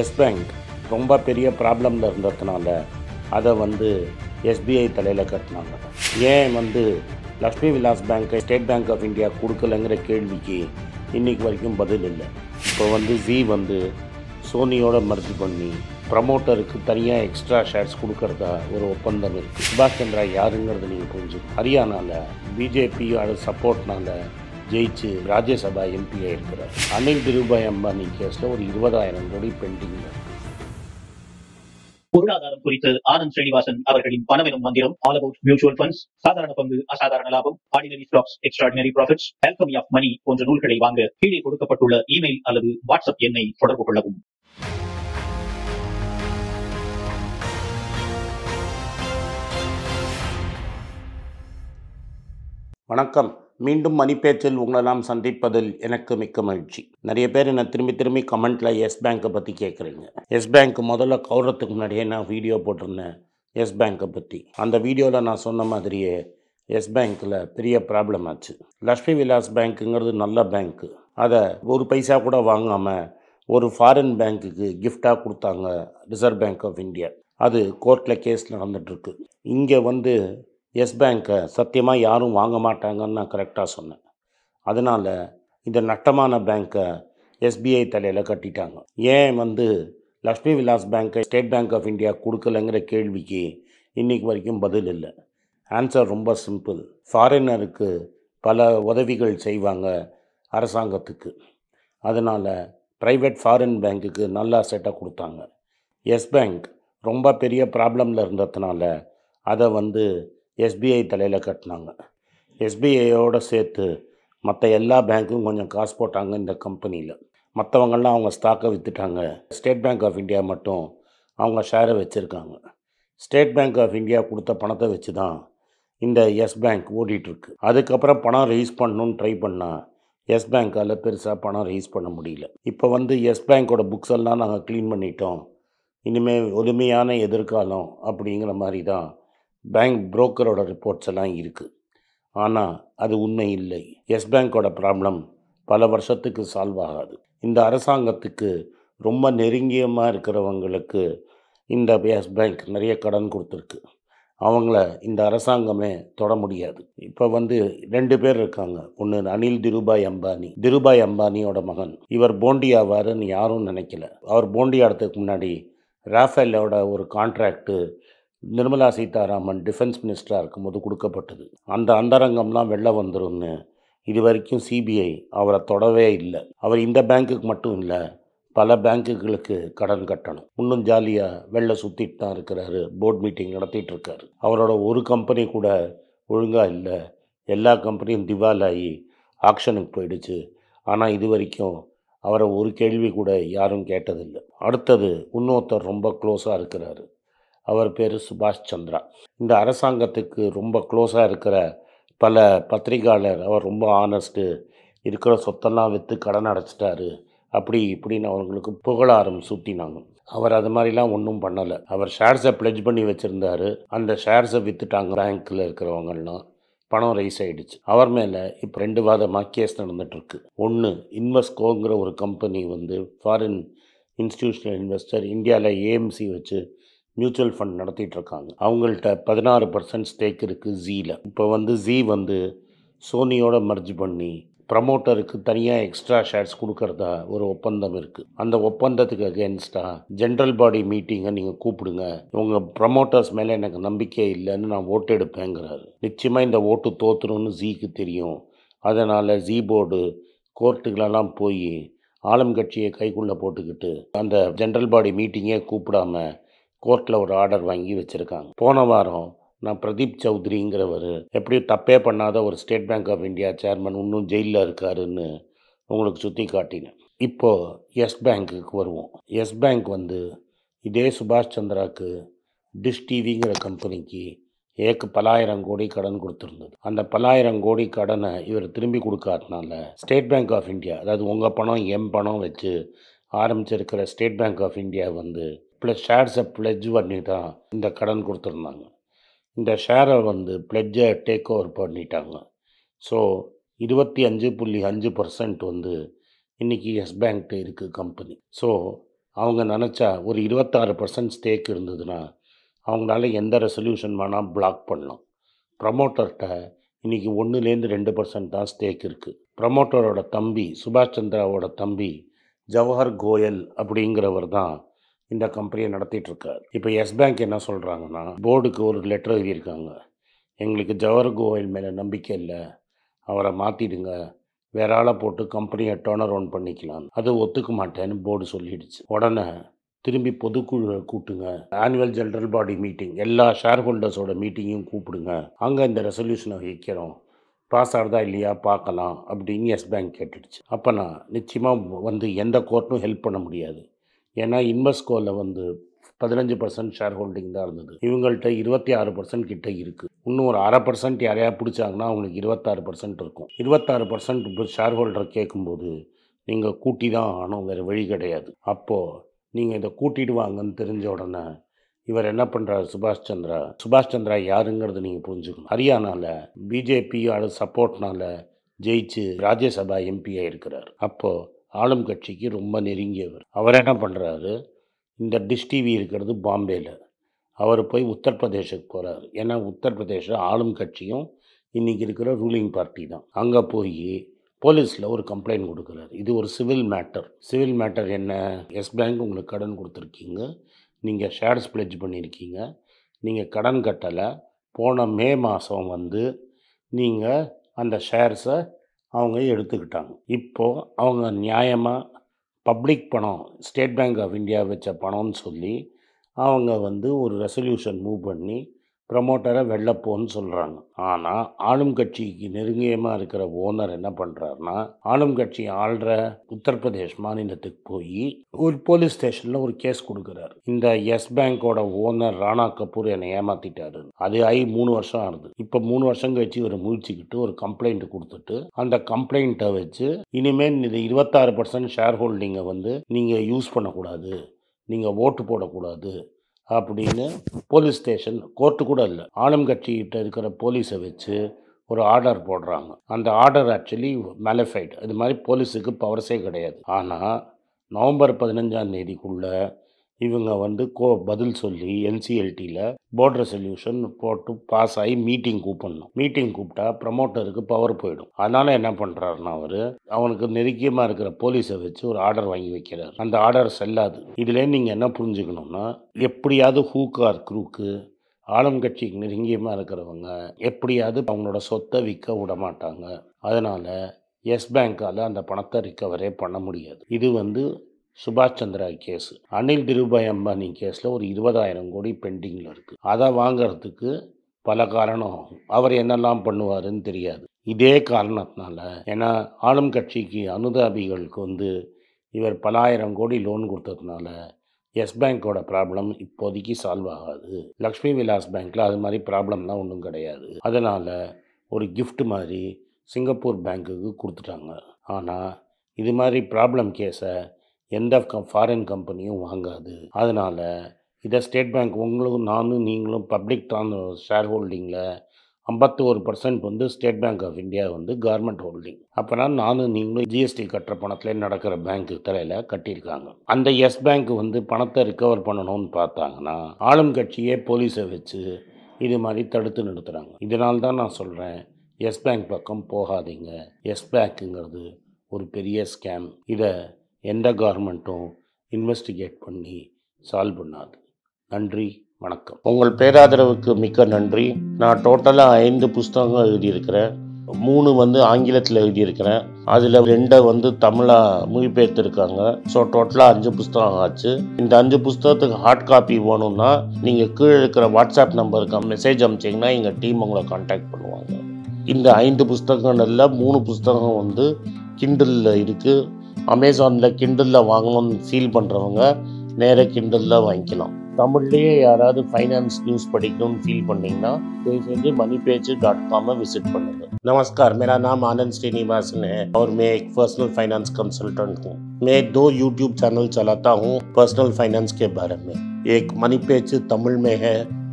S bank ரொம்ப பெரிய ப்ராப்ளமில் இருந்ததுனால அதை வந்து எஸ்பிஐ தலையில் கட்டினாங்க ஏன் வந்து லக்ஷ்மி விலாஸ் பேங்க்கை ஸ்டேட் பேங்க் ஆஃப் இந்தியா கொடுக்கலங்கிற கேள்விக்கு இன்றைக்கு வரைக்கும் பதில் இல்லை இப்போ வந்து ஜி வந்து சோனியோட மருத்து பண்ணி ப்ரமோட்டருக்கு தனியாக எக்ஸ்ட்ரா ஷேர்ஸ் கொடுக்கறதா ஒரு ஒப்பந்தம் இருக்குது சுபாஷ் சந்திரா யாருங்கிறது நீங்கள் கொஞ்சம் ஹரியானாவில் பிஜேபியோட சப்போர்ட்னால ஜெயிச்சு ராஜ்யசபா எம்பி ஆயிருக்கிறார் அனில் திருபாய் அம்பானி கேஸில் ஒரு இருபதாயிரம் கோடி பெண்டிங் பொருளாதாரம் குறித்து ஆனந்த் ஸ்ரீனிவாசன் அவர்களின் பணமெனும் மந்திரம் ஆல் அபவுட் மியூச்சுவல் ஃபண்ட்ஸ் சாதாரண பங்கு அசாதாரண லாபம் ordinary stocks extraordinary profits alchemy of money போன்ற நூல்களை வாங்க கீழே கொடுக்கப்பட்டுள்ள இமெயில் அல்லது வாட்ஸ்அப் எண்ணை தொடர்பு கொள்ளவும் வணக்கம் மீண்டும் மணிப்பேச்சில் உங்களை நாம் சந்திப்பதில் எனக்கு மிக்க மகிழ்ச்சி நிறைய பேர் என்னை திரும்பி திரும்பி கமெண்ட்டில் எஸ் பேங்க்கை பற்றி கேட்குறீங்க எஸ் பேங்க் முதல்ல கௌரவத்துக்கு முன்னாடியே நான் வீடியோ போட்டிருந்தேன் எஸ் பேங்க்கை பற்றி அந்த வீடியோவில் நான் சொன்ன மாதிரியே எஸ் பேங்க்கில் பெரிய ப்ராப்ளம் ஆச்சு லக்ஷ்மி விலாஸ் பேங்க்குங்கிறது நல்ல பேங்க்கு அதை ஒரு பைசா கூட வாங்காமல் ஒரு ஃபாரின் பேங்க்குக்கு கிஃப்டாக கொடுத்தாங்க ரிசர்வ் பேங்க் ஆஃப் இந்தியா அது கோர்ட்டில் கேஸ் நடந்துகிட்ருக்கு இங்கே வந்து எஸ் பேங்க்கை சத்தியமாக யாரும் வாங்க மாட்டாங்கன்னு நான் கரெக்டாக சொன்னேன் அதனால் இந்த நட்டமான பேங்க்கை எஸ்பிஐ தலையில் கட்டிட்டாங்க ஏன் வந்து லக்ஷ்மி விலாஸ் பேங்க்கை ஸ்டேட் பேங்க் ஆஃப் இந்தியா கொடுக்கலங்கிற கேள்விக்கு இன்றைக்கு வரைக்கும் பதில் இல்லை ஆன்சர் ரொம்ப சிம்பிள் ஃபாரினருக்கு பல உதவிகள் செய்வாங்க அரசாங்கத்துக்கு அதனால் ப்ரைவேட் ஃபாரின் பேங்க்குக்கு நல்ல செட்டை கொடுத்தாங்க எஸ் பேங்க் ரொம்ப பெரிய ப்ராப்ளமில் இருந்ததுனால அதை வந்து எஸ்பிஐ தலையில் கட்டினாங்க எஸ்பிஐயோடு சேர்த்து மற்ற எல்லா பேங்க்கும் கொஞ்சம் காசு போட்டாங்க இந்த கம்பெனியில் மற்றவங்கள்லாம் அவங்க ஸ்டாக்கை விற்றுட்டாங்க ஸ்டேட் பேங்க் ஆஃப் இந்தியா மட்டும் அவங்க ஷேரை வச்சுருக்காங்க ஸ்டேட் பேங்க் ஆஃப் இந்தியா கொடுத்த பணத்தை வச்சு தான் இந்த எஸ் பேங்க் ஓடிட்டுருக்கு அதுக்கப்புறம் பணம் ரிலீஸ் பண்ணணும்னு ட்ரை பண்ணால் எஸ் பேங்க்கால் பெருசாக பணம் ரிலீஸ் பண்ண முடியல இப்போ வந்து எஸ் பேங்க்கோட புக்ஸ் எல்லாம் நாங்கள் க்ளீன் பண்ணிட்டோம் இனிமேல் ஒதுமையான எதிர்காலம் அப்படிங்கிற மாதிரி தான் பேங்க் புரோக்கரோட ரிப்போர்ட்ஸ் எல்லாம் இருக்குது ஆனால் அது உண்மை இல்லை எஸ் பேங்கோட ப்ராப்ளம் பல வருஷத்துக்கு சால்வ் ஆகாது இந்த அரசாங்கத்துக்கு ரொம்ப நெருங்கியமாக இருக்கிறவங்களுக்கு இந்த எஸ் பேங்க் நிறைய கடன் கொடுத்துருக்கு அவங்கள இந்த அரசாங்கமே தொட முடியாது இப்போ வந்து ரெண்டு பேர் இருக்காங்க ஒன்று அனில் திருபாய் அம்பானி திருபாய் அம்பானியோட மகன் இவர் போண்டி யாரும் நினைக்கல அவர் போண்டி ஆடுறதுக்கு முன்னாடி ராஃபேலோட ஒரு கான்ட்ராக்டு நிர்மலா சீதாராமன் டிஃபென்ஸ் மினிஸ்டராக இருக்கும்போது கொடுக்கப்பட்டது அந்த அந்தரங்கம்லாம் வெளில வந்துடும்னு இது வரைக்கும் சிபிஐ அவரை தொடவே இல்லை அவர் இந்த பேங்க்குக்கு மட்டும் இல்லை பல பேங்க்குகளுக்கு கடன் கட்டணும் இன்னும் ஜாலியாக வெளில சுற்றிட்டு தான் இருக்கிறாரு போர்ட் மீட்டிங் நடத்திட்டு இருக்காரு அவரோட ஒரு கம்பெனி கூட ஒழுங்காக இல்லை எல்லா கம்பெனியும் திவால் ஆகி ஆக்ஷனுக்கு போயிடுச்சு ஆனால் இது வரைக்கும் அவரை ஒரு கேள்வி கூட யாரும் கேட்டதில்லை அடுத்தது இன்னொருத்தர் ரொம்ப க்ளோஸாக இருக்கிறாரு அவர் பேர் சுபாஷ் சந்திரா இந்த அரசாங்கத்துக்கு ரொம்ப க்ளோஸாக இருக்கிற பல பத்திரிகையாளர் அவர் ரொம்ப ஆனஸ்ட்டு இருக்கிற சொத்தெல்லாம் விற்று கடன் அடைச்சிட்டாரு அப்படி இப்படின்னு அவங்களுக்கு புகழாரம் சூட்டினாங்க அவர் அது மாதிரிலாம் ஒன்றும் பண்ணலை அவர் ஷேர்ஸை பிளெஜ் பண்ணி வச்சுருந்தாரு அந்த ஷேர்ஸை விற்றுட்டாங்க பேங்க்கில் இருக்கிறவங்கலாம் பணம் ரைஸ் ஆகிடுச்சு அவர் மேலே இப்போ ரெண்டு வாதமாக கேஸ் நடந்துகிட்ருக்கு ஒன்று இன்வெஸ்ட்கோங்கிற ஒரு கம்பெனி வந்து ஃபாரின் இன்ஸ்டியூஷனல் இன்வெஸ்டர் இந்தியாவில் ஏஎம்சி வச்சு மியூச்சுவல் ஃபண்ட் நடத்திட்டு இருக்காங்க அவங்கள்ட்ட பதினாறு பர்சன்ட் ஸ்டேக் இருக்குது ஜீயில் இப்போ வந்து ஜீ வந்து சோனியோட மர்ஜ் பண்ணி ப்ரமோட்டருக்கு தனியாக எக்ஸ்ட்ரா ஷேர்ஸ் கொடுக்கறதா ஒரு ஒப்பந்தம் இருக்குது அந்த ஒப்பந்தத்துக்கு அகேன்ஸ்டாக ஜென்ரல் பாடி மீட்டிங்கை நீங்கள் கூப்பிடுங்க உங்கள் ப்ரமோட்டர்ஸ் மேலே எனக்கு நம்பிக்கை இல்லைன்னு நான் ஓட்டு எடுப்பேங்கிறாரு நிச்சயமாக இந்த ஓட்டு தோற்றுணும்னு ஜீக்கு தெரியும் அதனால் ஜீ போர்டு கோர்ட்டுகளெல்லாம் போய் ஆளும் கட்சியை கைக்குள்ளே போட்டுக்கிட்டு அந்த ஜென்ரல் பாடி மீட்டிங்கே கூப்பிடாம கோர்ட்டில் ஒரு ஆர்டர் வாங்கி வச்சுருக்காங்க போன வாரம் நான் பிரதீப் சௌத்ரிங்கிறவர் எப்படியும் தப்பே பண்ணாத ஒரு State Bank of India chairman இன்னும் ஜெயிலில் இருக்காருன்னு உங்களுக்கு சுற்றி காட்டினேன் இப்போது எஸ் பேங்க்குக்கு வருவோம் எஸ் பேங்க் வந்து இதே சுபாஷ் சந்திராவுக்கு டிஷ் டிவிங்கிற கம்பெனிக்கு ஏக்கு பலாயிரம் கோடி கடன் கொடுத்துருந்தது அந்த பலாயிரம் கோடி கடனை இவர் திரும்பி கொடுக்காதனால ஸ்டேட் பேங்க் ஆஃப் இந்தியா அதாவது உங்கள் பணம் எம் பணம் வச்சு ஆரம்பிச்சிருக்கிற ஸ்டேட் பேங்க் ஆஃப் இந்தியா வந்து ப்ளஸ் ஷேர்ஸை பண்ணி தான் இந்த கடன் கொடுத்துருந்தாங்க இந்த ஷேரை வந்து ப்ளெட்ஜை டேக் ஓவர் பண்ணிட்டாங்க ஸோ இருபத்தி அஞ்சு புள்ளி அஞ்சு பர்சன்ட் வந்து இன்றைக்கி எஸ் பேங்க்கிட்ட இருக்குது கம்பெனி ஸோ அவங்க நினச்சா ஒரு இருபத்தாறு பர்சன்ட் ஸ்டேக் இருந்ததுன்னா அவங்களால எந்த ரெசல்யூஷன் வேணால் பிளாக் பண்ணலாம் ப்ரமோட்டர்கிட்ட இன்றைக்கி ஒன்றுலேருந்து ரெண்டு பர்சன்ட் தான் ஸ்டேக் இருக்குது ப்ரமோட்டரோட தம்பி சுபாஷ் சந்திராவோட தம்பி ஜவஹர் கோயல் அப்படிங்கிறவர் தான் இந்த கம்பெனியை நடத்திட்டு இருக்கார் இப்போ எஸ் பேங்க் என்ன சொல்கிறாங்கன்னா போர்டுக்கு ஒரு லெட்டர் எழுதியிருக்காங்க எங்களுக்கு ஜவஹர் கோவில் மேலே நம்பிக்கை இல்லை அவரை மாற்றிடுங்க வேற ஆளை போட்டு கம்பெனியை டேர்னர் ஒன் பண்ணிக்கலாம் அது ஒத்துக்க மாட்டேன்னு போர்டு சொல்லிடுச்சு உடனே திரும்பி பொதுக்குழுவை கூட்டுங்க ஆனுவல் ஜென்ரல் பாடி மீட்டிங் எல்லா ஷேர் ஹோல்டர்ஸோட மீட்டிங்கும் கூப்பிடுங்க அங்கே இந்த ரெசல்யூஷனை வைக்கிறோம் பாஸ் ஆகுதா இல்லையா பார்க்கலாம் அப்படின்னு எஸ் பேங்க் கேட்டுடுச்சு அப்போ நான் நிச்சயமாக வந்து எந்த கோர்ட்டும் ஹெல்ப் பண்ண முடியாது ஏன்னா இன்வெஸ்கோவில் வந்து பதினஞ்சு பர்சன்ட் ஷேர் ஹோல்டிங் தான் இருந்தது இவங்கள்ட்ட இருபத்தி ஆறு பர்சன்ட் கிட்ட இருக்குது இன்னும் ஒரு அரை பர்சன்ட் யாரையா பிடிச்சாங்கன்னா அவங்களுக்கு இருபத்தாறு பர்சன்ட் இருக்கும் இருபத்தாறு பர்சன்ட் ஷேர் ஹோல்டர் கேட்கும்போது நீங்கள் கூட்டி தான் ஆனால் வேறு வழி கிடையாது அப்போது நீங்கள் இதை கூட்டிட்டு வாங்கன்னு தெரிஞ்ச உடனே இவர் என்ன பண்ணுறார் சுபாஷ் சந்திரா சுபாஷ் சந்திரா யாருங்கிறது நீங்கள் புரிஞ்சுக்கணும் ஹரியானாவில் பிஜேபியோட சப்போர்ட்னால ஜெயிச்சு ராஜ்யசபா எம்பி ஆகிருக்கிறார் அப்போது ஆளும் கட்சிக்கு ரொம்ப நெருங்கியவர் அவர் என்ன பண்ணுறாரு இந்த டிஷ் டிவி இருக்கிறது பாம்பேயில் அவர் போய் உத்தரப்பிரதேஷுக்கு போகிறார் ஏன்னா உத்தரப்பிரதேச ஆளும் கட்சியும் இன்றைக்கி இருக்கிற ரூலிங் பார்ட்டி தான் அங்கே போய் போலீஸில் ஒரு கம்ப்ளைண்ட் கொடுக்குறாரு இது ஒரு சிவில் மேட்டர் சிவில் மேட்டர் என்ன எஸ் பேங்க் உங்களுக்கு கடன் கொடுத்துருக்கீங்க நீங்கள் ஷேர்ஸ் பிளெட்ஜ் பண்ணியிருக்கீங்க நீங்கள் கடன் கட்டலை போன மே மாதம் வந்து நீங்கள் அந்த ஷேர்ஸை அவங்க எடுத்துக்கிட்டாங்க இப்போது அவங்க நியாயமாக பப்ளிக் பணம் ஸ்டேட் பேங்க் ஆஃப் இந்தியா வச்ச பணம்னு சொல்லி அவங்க வந்து ஒரு ரெசல்யூஷன் மூவ் பண்ணி ப்ரமோட்டரை வெள்ளப்போன்னு சொல்கிறாங்க ஆனால் ஆளும் கட்சிக்கு நெருங்கியமாக இருக்கிற ஓனர் என்ன பண்ணுறாருனா ஆளும் கட்சி ஆள்ற உத்தரப்பிரதேஷ் மாநிலத்துக்கு போய் ஒரு போலீஸ் ஸ்டேஷனில் ஒரு கேஸ் கொடுக்குறாரு இந்த எஸ் பேங்கோட ஓனர் ராணா கபூர் என்னை ஏமாத்திட்டாரு அது ஆகி மூணு வருஷம் ஆகுது இப்போ மூணு வருஷம் கழிச்சு ஒரு முயற்சிக்கிட்டு ஒரு கம்ப்ளைண்ட் கொடுத்துட்டு அந்த கம்ப்ளைண்ட்டை வச்சு இனிமேல் இது இருபத்தாறு பர்சன்ட் ஷேர் ஹோல்டிங்கை வந்து நீங்கள் யூஸ் பண்ணக்கூடாது நீங்கள் ஓட்டு போடக்கூடாது அப்படின்னு போலீஸ் ஸ்டேஷன் கோர்ட்டு கூட இல்லை ஆளும் கட்சிகிட்ட இருக்கிற போலீஸை வச்சு ஒரு ஆர்டர் போடுறாங்க அந்த ஆர்டர் ஆக்சுவலி மேலிஃபைடு இது மாதிரி போலீஸுக்கு பவர்ஸே கிடையாது ஆனால் நவம்பர் பதினஞ்சாம் தேதிக்குள்ளே இவங்க வந்து கோ பதில் சொல்லி என்சிஎல்டியில் போர்ட் ரெசல்யூஷன் போட்டு பாஸ் ஆகி மீட்டிங் கூப்பிடணும் மீட்டிங் கூப்பிட்டா ப்ரமோட்டருக்கு பவர் போயிடும் அதனால் என்ன பண்ணுறாருன்னா அவர் அவனுக்கு நெருக்கியமாக இருக்கிற போலீஸை வச்சு ஒரு ஆர்டர் வாங்கி வைக்கிறார் அந்த ஆர்டர் செல்லாது இதில் நீங்கள் என்ன புரிஞ்சுக்கணும்னா எப்படியாவது ஹூக்கார் குரூக்கு ஆளும் கட்சிக்கு நெருங்கியமாக இருக்கிறவங்க எப்படியாவது அவங்களோட சொத்தை விற்க விட மாட்டாங்க அதனால் எஸ் பேங்க்கால் அந்த பணத்தை ரிக்கவரே பண்ண முடியாது இது வந்து சுபாஷ் சந்திரா கேஸு அனில் திருபாய் அம்பானி கேஸில் ஒரு இருபதாயிரம் கோடி பெண்டிங்கில் இருக்குது அதை வாங்கிறதுக்கு பல காரணம் ஆகும் அவர் என்னெல்லாம் பண்ணுவாருன்னு தெரியாது இதே காரணத்தினால ஏன்னா ஆளும் கட்சிக்கு அனுதாபிகளுக்கு வந்து இவர் பல ஆயிரம் கோடி லோன் கொடுத்ததுனால எஸ் பேங்க்கோட ப்ராப்ளம் இப்போதைக்கு சால்வ் ஆகாது லக்ஷ்மி விலாஸ் பேங்க்கில் அது மாதிரி ப்ராப்ளம்லாம் ஒன்றும் கிடையாது அதனால் ஒரு கிஃப்ட் மாதிரி சிங்கப்பூர் பேங்க்குக்கு கொடுத்துட்டாங்க ஆனால் இது மாதிரி ப்ராப்ளம் கேஸை எந்த ஃபாரின் கம்பெனியும் வாங்காது அதனால் இதை ஸ்டேட் பேங்க் உங்களும் நானும் நீங்களும் பப்ளிக் ட்ரான் ஷேர் ஹோல்டிங்கில் ஐம்பத்தி ஒரு பர்சன்ட் வந்து ஸ்டேட் பேங்க் ஆஃப் இந்தியா வந்து கவர்மெண்ட் ஹோல்டிங் அப்போனா நானும் நீங்களும் ஜிஎஸ்டி கட்டுற பணத்தில் நடக்கிற பேங்க்கு தலையில் கட்டியிருக்காங்க அந்த எஸ் பேங்க் வந்து பணத்தை ரிகவர் பண்ணணும்னு பார்த்தாங்கன்னா ஆளும் கட்சியே போலீஸை வச்சு இது மாதிரி தடுத்து நிறுத்துகிறாங்க இதனால் தான் நான் சொல்கிறேன் எஸ் பேங்க் பக்கம் போகாதீங்க எஸ் பேங்க்குங்கிறது ஒரு பெரிய ஸ்கேம் இதை எந்த கவர்மெண்ட்டும் இன்வெஸ்டிகேட் பண்ணி சால்வ் பண்ணாது நன்றி வணக்கம் உங்கள் பேராதரவுக்கு மிக்க நன்றி நான் டோட்டலாக ஐந்து புஸ்தகங்கள் எழுதியிருக்கிறேன் மூணு வந்து ஆங்கிலத்தில் எழுதியிருக்கிறேன் அதில் ரெண்டை வந்து தமிழாக மொழிபெயர்த்துருக்காங்க ஸோ டோட்டலாக அஞ்சு புஸ்தகம் ஆச்சு இந்த அஞ்சு புஸ்தகத்துக்கு ஹார்ட் காப்பி வேணும்னா நீங்கள் கீழே இருக்கிற வாட்ஸ்அப் நம்பருக்கு மெசேஜ் அனுப்பிச்சிங்கன்னா எங்கள் டீம் உங்களை காண்டாக்ட் பண்ணுவாங்க இந்த ஐந்து புஸ்தகங்கள்ல மூணு புஸ்தகம் வந்து கிண்டலில் இருக்குது அமேசானில் கிண்டலில் வாங்கணும்னு ஃபீல் பண்ணுறவங்க நேராக கிண்டலில் வாங்கிக்கலாம் தமிழ்லேயே யாராவது ஃபைனான்ஸ் நியூஸ் படிக்கணும்னு ஃபீல் பண்ணிங்கன்னா தயவுசெஞ்சு மணி பேஜ் டாட் காமை விசிட் பண்ணுங்கள் நமஸ்கார் மேரா நாம் ஆனந்த் ஸ்ரீனிவாசன் அவர் மே எக் பர்சனல் ஃபைனான்ஸ் கன்சல்டன்ட் ஹூ மே தோ யூடியூப் சேனல் சலாத்தா ஹூ பர்சனல் ஃபைனான்ஸ் கே के बारे में एक मनी पेज तमिल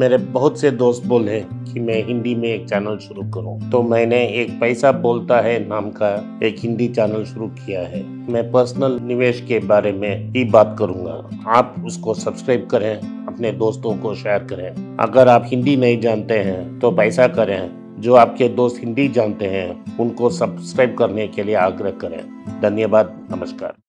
मेरे बहुत से दोस्त बोले कि मैं हिंदी में एक चैनल शुरू करूं तो मैंने एक पैसा बोलता है नाम का एक हिंदी चैनल शुरू किया है मैं पर्सनल निवेश के बारे में ही बात करूंगा आप उसको सब्सक्राइब करें अपने दोस्तों को शेयर करें अगर आप हिंदी नहीं जानते हैं तो पैसा करें जो आपके दोस्त हिंदी जानते हैं उनको सब्सक्राइब करने के लिए आग्रह करें धन्यवाद नमस्कार